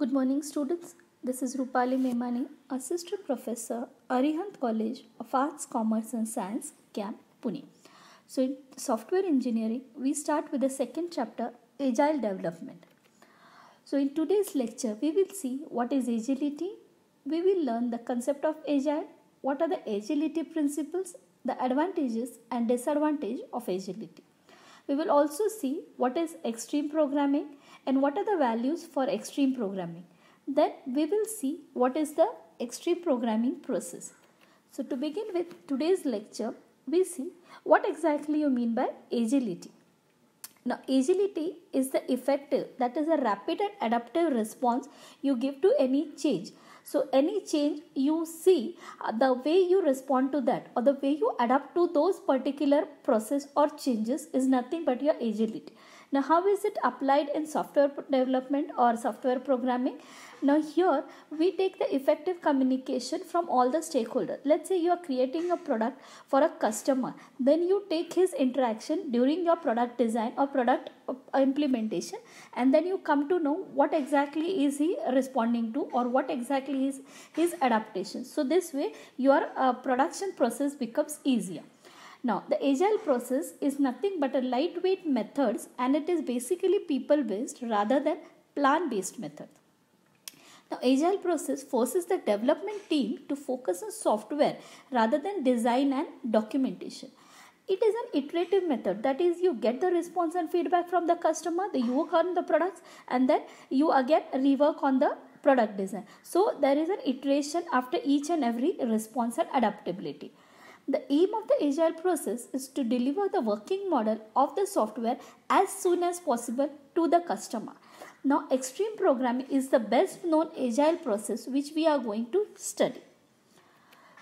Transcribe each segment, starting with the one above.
Good morning, students. This is Rupali Memani, Assistant Professor, Arihant College of Arts, Commerce and Science, CAMP, Pune. So, in software engineering, we start with the second chapter, Agile Development. So, in today's lecture, we will see what is agility, we will learn the concept of agile, what are the agility principles, the advantages and disadvantage of agility. We will also see what is extreme programming and what are the values for extreme programming. Then we will see what is the extreme programming process. So to begin with today's lecture, we see what exactly you mean by agility. Now, agility is the effective, that is a rapid and adaptive response you give to any change. So, any change you see, uh, the way you respond to that or the way you adapt to those particular process or changes is nothing but your agility. Now how is it applied in software development or software programming? Now here we take the effective communication from all the stakeholders. Let's say you are creating a product for a customer. Then you take his interaction during your product design or product uh, implementation and then you come to know what exactly is he responding to or what exactly is his adaptation. So this way your uh, production process becomes easier. Now, the agile process is nothing but a lightweight methods and it is basically people based rather than plan based method. Now, agile process forces the development team to focus on software rather than design and documentation. It is an iterative method that is, you get the response and feedback from the customer, you work on the products, and then you again rework on the product design. So, there is an iteration after each and every response and adaptability. The aim of the agile process is to deliver the working model of the software as soon as possible to the customer. Now, extreme programming is the best known agile process which we are going to study.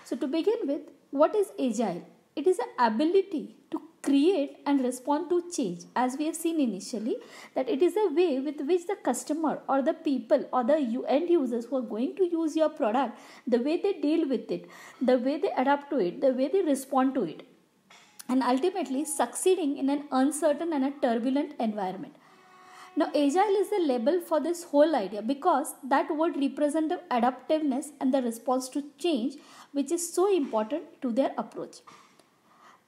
So, to begin with, what is agile? It is the ability to create and respond to change as we have seen initially that it is a way with which the customer or the people or the end users who are going to use your product the way they deal with it the way they adapt to it the way they respond to it and ultimately succeeding in an uncertain and a turbulent environment now agile is the label for this whole idea because that word represents the adaptiveness and the response to change which is so important to their approach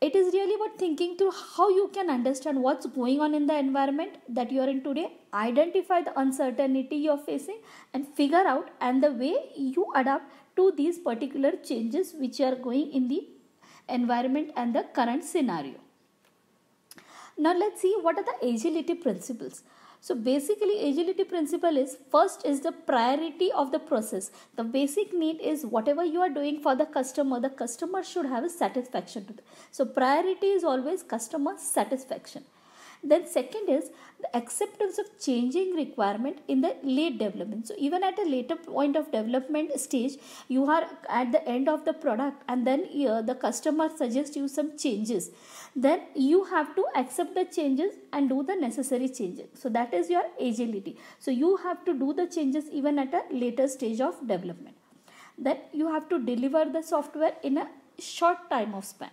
it is really about thinking through how you can understand what's going on in the environment that you are in today identify the uncertainty you're facing and figure out and the way you adapt to these particular changes which are going in the environment and the current scenario now let's see what are the agility principles so basically agility principle is first is the priority of the process. The basic need is whatever you are doing for the customer, the customer should have a satisfaction to them. So priority is always customer satisfaction. Then second is the acceptance of changing requirement in the late development. So even at a later point of development stage, you are at the end of the product and then here uh, the customer suggests you some changes then you have to accept the changes and do the necessary changes so that is your agility so you have to do the changes even at a later stage of development then you have to deliver the software in a short time of span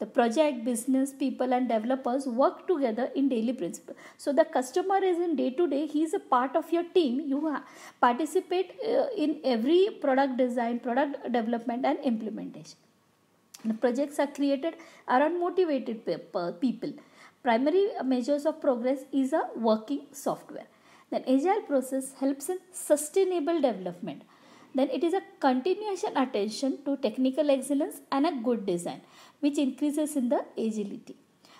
the project business people and developers work together in daily principle so the customer is in day to day he is a part of your team you participate uh, in every product design product development and implementation the projects are created around motivated people. Primary measures of progress is a working software. Then agile process helps in sustainable development. Then it is a continuation attention to technical excellence and a good design which increases in the agility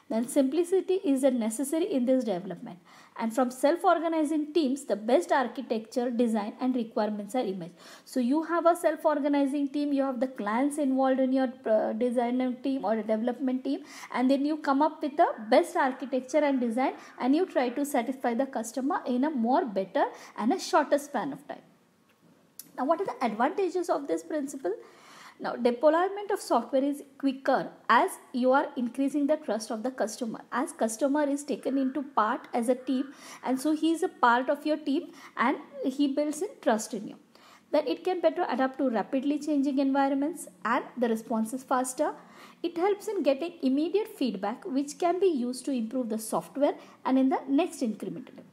then simplicity is necessary in this development. And from self-organizing teams, the best architecture, design and requirements are emerged. So you have a self-organizing team, you have the clients involved in your uh, design team or development team and then you come up with the best architecture and design and you try to satisfy the customer in a more better and a shorter span of time. Now what are the advantages of this principle? Now, deployment of software is quicker as you are increasing the trust of the customer. As customer is taken into part as a team, and so he is a part of your team, and he builds in trust in you. Then it can better adapt to rapidly changing environments, and the response is faster. It helps in getting immediate feedback, which can be used to improve the software and in the next incremental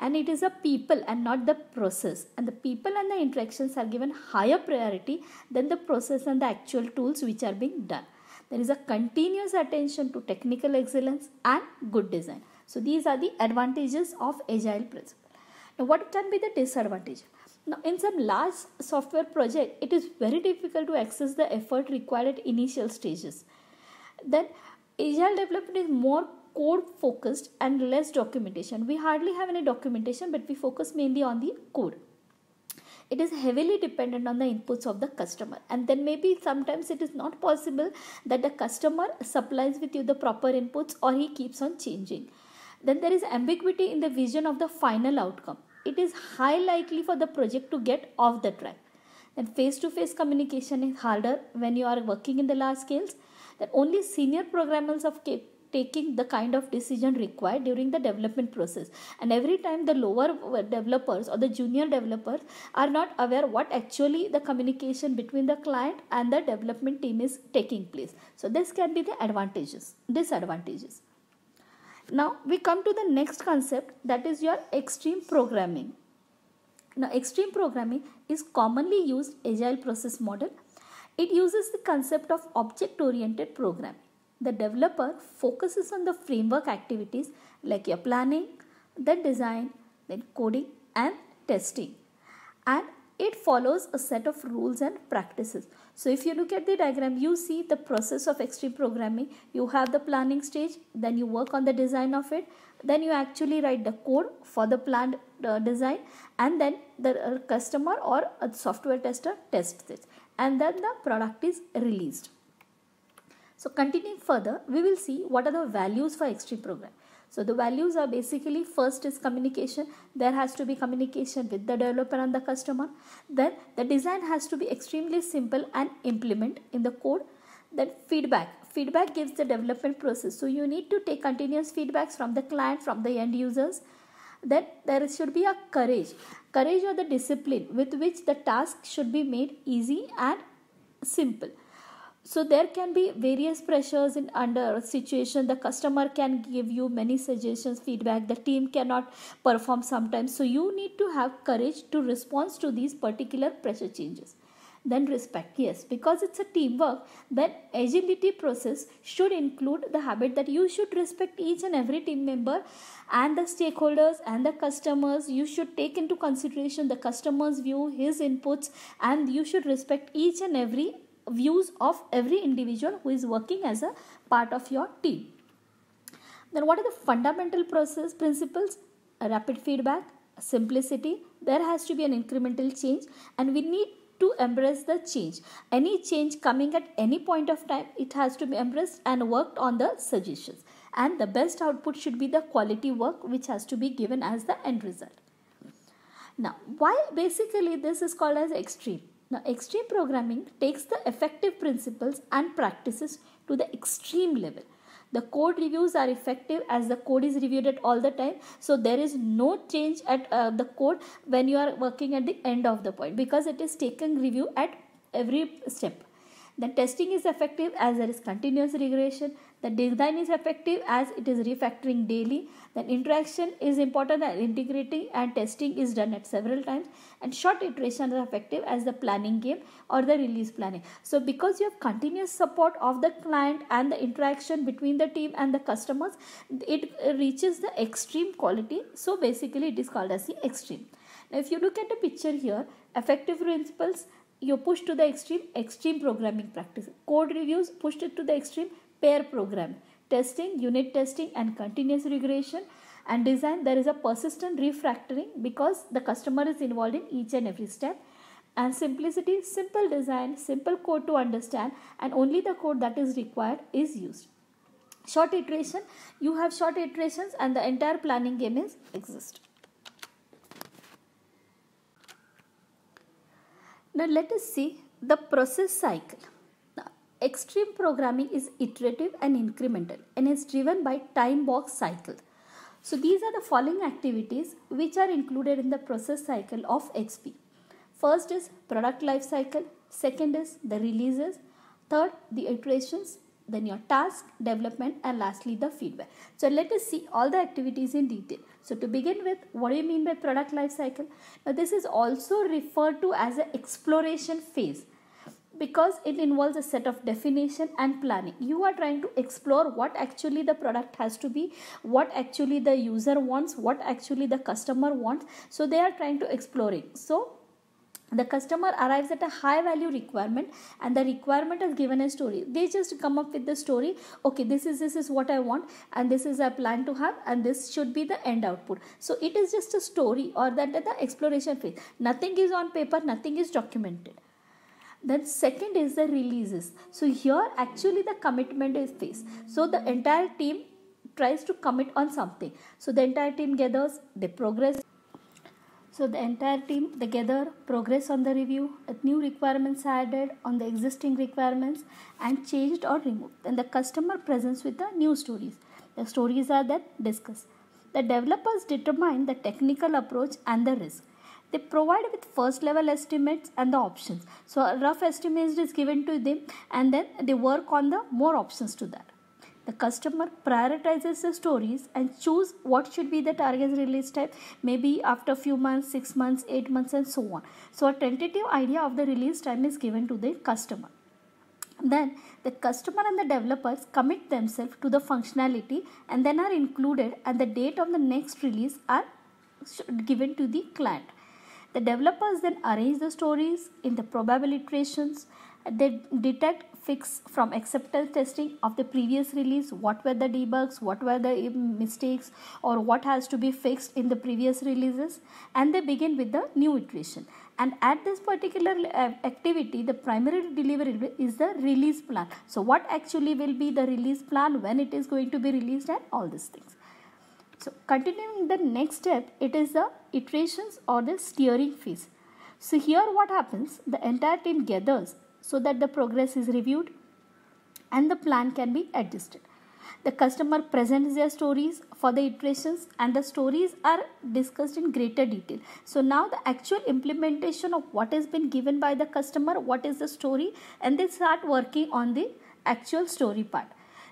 and it is a people and not the process and the people and the interactions are given higher priority than the process and the actual tools which are being done there is a continuous attention to technical excellence and good design so these are the advantages of agile principle now what can be the disadvantage now in some large software project it is very difficult to access the effort required at initial stages then agile development is more code focused and less documentation. We hardly have any documentation, but we focus mainly on the code. It is heavily dependent on the inputs of the customer, and then maybe sometimes it is not possible that the customer supplies with you the proper inputs or he keeps on changing. Then there is ambiguity in the vision of the final outcome. It is high likely for the project to get off the track. Then face to face communication is harder when you are working in the large scales. That only senior programmers of cap- taking the kind of decision required during the development process and every time the lower developers or the junior developers are not aware what actually the communication between the client and the development team is taking place so this can be the advantages disadvantages now we come to the next concept that is your extreme programming now extreme programming is commonly used agile process model it uses the concept of object oriented programming the developer focuses on the framework activities like your planning, the design, then coding and testing. And it follows a set of rules and practices. So if you look at the diagram, you see the process of extreme programming. You have the planning stage, then you work on the design of it, then you actually write the code for the planned uh, design and then the uh, customer or a software tester tests it and then the product is released. So continuing further, we will see what are the values for extreme program. So the values are basically first is communication. There has to be communication with the developer and the customer. Then the design has to be extremely simple and implement in the code. Then feedback. Feedback gives the development process. So you need to take continuous feedbacks from the client, from the end users. Then there should be a courage. Courage or the discipline with which the task should be made easy and simple so there can be various pressures in under situation the customer can give you many suggestions feedback the team cannot perform sometimes so you need to have courage to respond to these particular pressure changes then respect yes because it's a teamwork then agility process should include the habit that you should respect each and every team member and the stakeholders and the customers you should take into consideration the customer's view his inputs and you should respect each and every views of every individual who is working as a part of your team. Then, what are the fundamental process principles? A rapid feedback, simplicity. There has to be an incremental change, and we need to embrace the change. Any change coming at any point of time, it has to be embraced and worked on the suggestions. And the best output should be the quality work which has to be given as the end result. Now, why basically this is called as extreme? Now, extreme programming takes the effective principles and practices to the extreme level. The code reviews are effective as the code is reviewed at all the time. So there is no change at uh, the code when you are working at the end of the point because it is taken review at every step. The testing is effective as there is continuous regression the design is effective as it is refactoring daily. Then interaction is important and integrating and testing is done at several times. And short iterations are effective as the planning game or the release planning. So because you have continuous support of the client and the interaction between the team and the customers, it reaches the extreme quality. So basically it is called as the extreme. Now if you look at the picture here, effective principles you push to the extreme extreme programming practice code reviews pushed it to the extreme pair program testing unit testing and continuous regression and design there is a persistent refactoring because the customer is involved in each and every step and simplicity simple design simple code to understand and only the code that is required is used short iteration you have short iterations and the entire planning game is exist now let us see the process cycle Extreme programming is iterative and incremental and is driven by time box cycle. So these are the following activities which are included in the process cycle of XP. First is product life cycle, second is the releases, third the iterations, then your task, development and lastly the feedback. So let us see all the activities in detail. So to begin with, what do you mean by product life cycle? Now this is also referred to as the exploration phase because it involves a set of definition and planning you are trying to explore what actually the product has to be what actually the user wants what actually the customer wants so they are trying to exploring so the customer arrives at a high value requirement and the requirement is given a story they just come up with the story okay this is this is what i want and this is i plan to have and this should be the end output so it is just a story or that the exploration phase nothing is on paper nothing is documented then second is the releases so here actually the commitment is phase so the entire team tries to commit on something so the entire team gathers they progress so the entire team they gather progress on the review new requirements added on the existing requirements and changed or removed And the customer presents with the new stories the stories are then discussed the developers determine the technical approach and the risk they provide with first level estimates and the options so a rough estimate is given to them and then they work on the more options to that the customer prioritizes the stories and choose what should be the target release type maybe after few months 6 months 8 months and so on so a tentative idea of the release time is given to the customer then the customer and the developers commit themselves to the functionality and then are included and the date of the next release are given to the client the developers then arrange the stories in the probable iterations. They detect fix from acceptance testing of the previous release what were the debugs, what were the um, mistakes, or what has to be fixed in the previous releases, and they begin with the new iteration. And at this particular uh, activity, the primary delivery is the release plan. So, what actually will be the release plan, when it is going to be released, and all these things. So continuing the next step, it is the iterations or the steering phase. So here what happens, the entire team gathers so that the progress is reviewed and the plan can be adjusted. The customer presents their stories for the iterations and the stories are discussed in greater detail. So now the actual implementation of what has been given by the customer, what is the story and they start working on the actual story part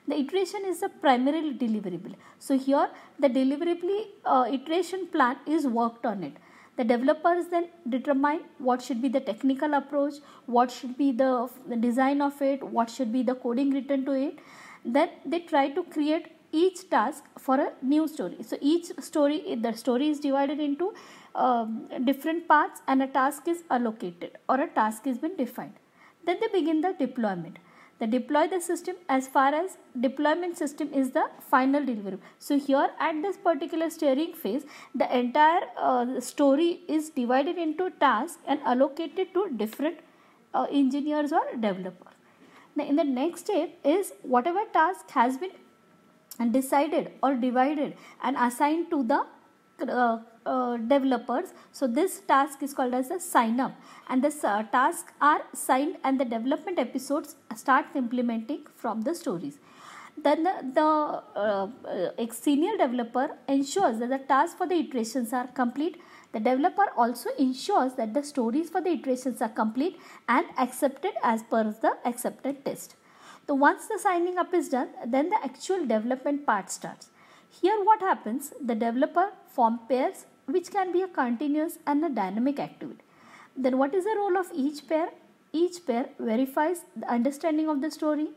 the iteration is the primary deliverable so here the deliverable uh, iteration plan is worked on it the developers then determine what should be the technical approach what should be the, the design of it what should be the coding written to it then they try to create each task for a new story so each story the story is divided into um, different parts and a task is allocated or a task is been defined then they begin the deployment the deploy the system as far as deployment system is the final delivery so here at this particular steering phase the entire uh, story is divided into tasks and allocated to different uh, engineers or developers now in the next step is whatever task has been decided or divided and assigned to the uh, uh, developers so this task is called as a sign up and the uh, tasks are signed and the development episodes starts implementing from the stories then the, the uh, senior developer ensures that the tasks for the iterations are complete the developer also ensures that the stories for the iterations are complete and accepted as per the accepted test so once the signing up is done then the actual development part starts here what happens the developer form pairs which can be a continuous and a dynamic activity. Then, what is the role of each pair? Each pair verifies the understanding of the story.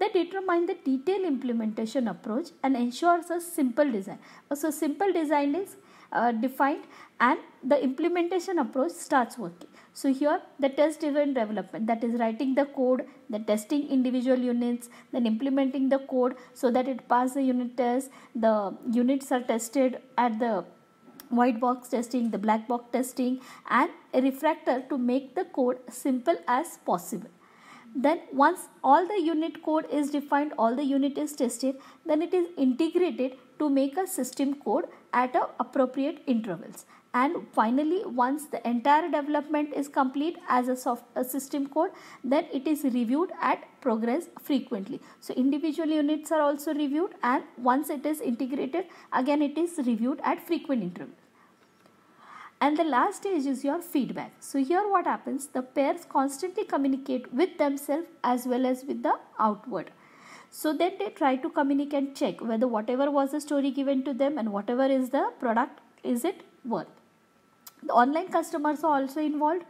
They determine the detailed implementation approach and ensures a simple design. Uh, so, simple design is uh, defined and the implementation approach starts working. So here the test driven development that is writing the code, the testing individual units, then implementing the code so that it passes the unit test, the units are tested at the white box testing, the black box testing and a refractor to make the code simple as possible. Then once all the unit code is defined, all the unit is tested, then it is integrated to make a system code at appropriate intervals. And finally, once the entire development is complete as a soft a system code, then it is reviewed at progress frequently. So individual units are also reviewed and once it is integrated, again it is reviewed at frequent intervals and the last stage is your feedback so here what happens the pairs constantly communicate with themselves as well as with the outward so then they try to communicate and check whether whatever was the story given to them and whatever is the product is it worth the online customers are also involved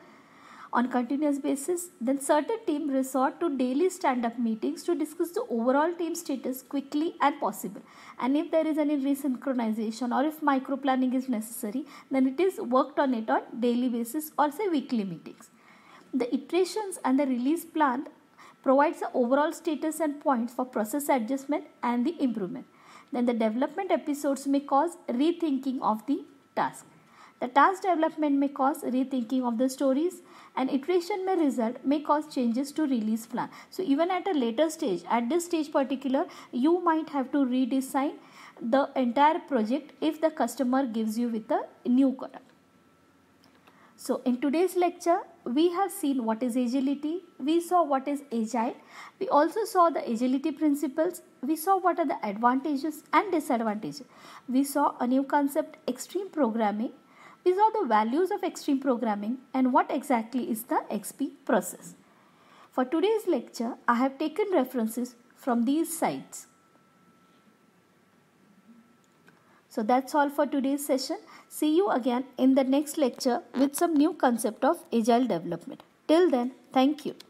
on continuous basis, then certain team resort to daily stand-up meetings to discuss the overall team status quickly and possible. And if there is any resynchronization or if micro planning is necessary, then it is worked on it on daily basis or say weekly meetings. The iterations and the release plan provides the overall status and points for process adjustment and the improvement. Then the development episodes may cause rethinking of the task. The task development may cause rethinking of the stories and iteration may result may cause changes to release plan. So even at a later stage, at this stage particular, you might have to redesign the entire project if the customer gives you with a new product. So in today's lecture, we have seen what is agility, we saw what is agile, we also saw the agility principles, we saw what are the advantages and disadvantages. We saw a new concept extreme programming these are the values of extreme programming and what exactly is the XP process. For today's lecture, I have taken references from these sites. So that's all for today's session. See you again in the next lecture with some new concept of agile development. Till then, thank you.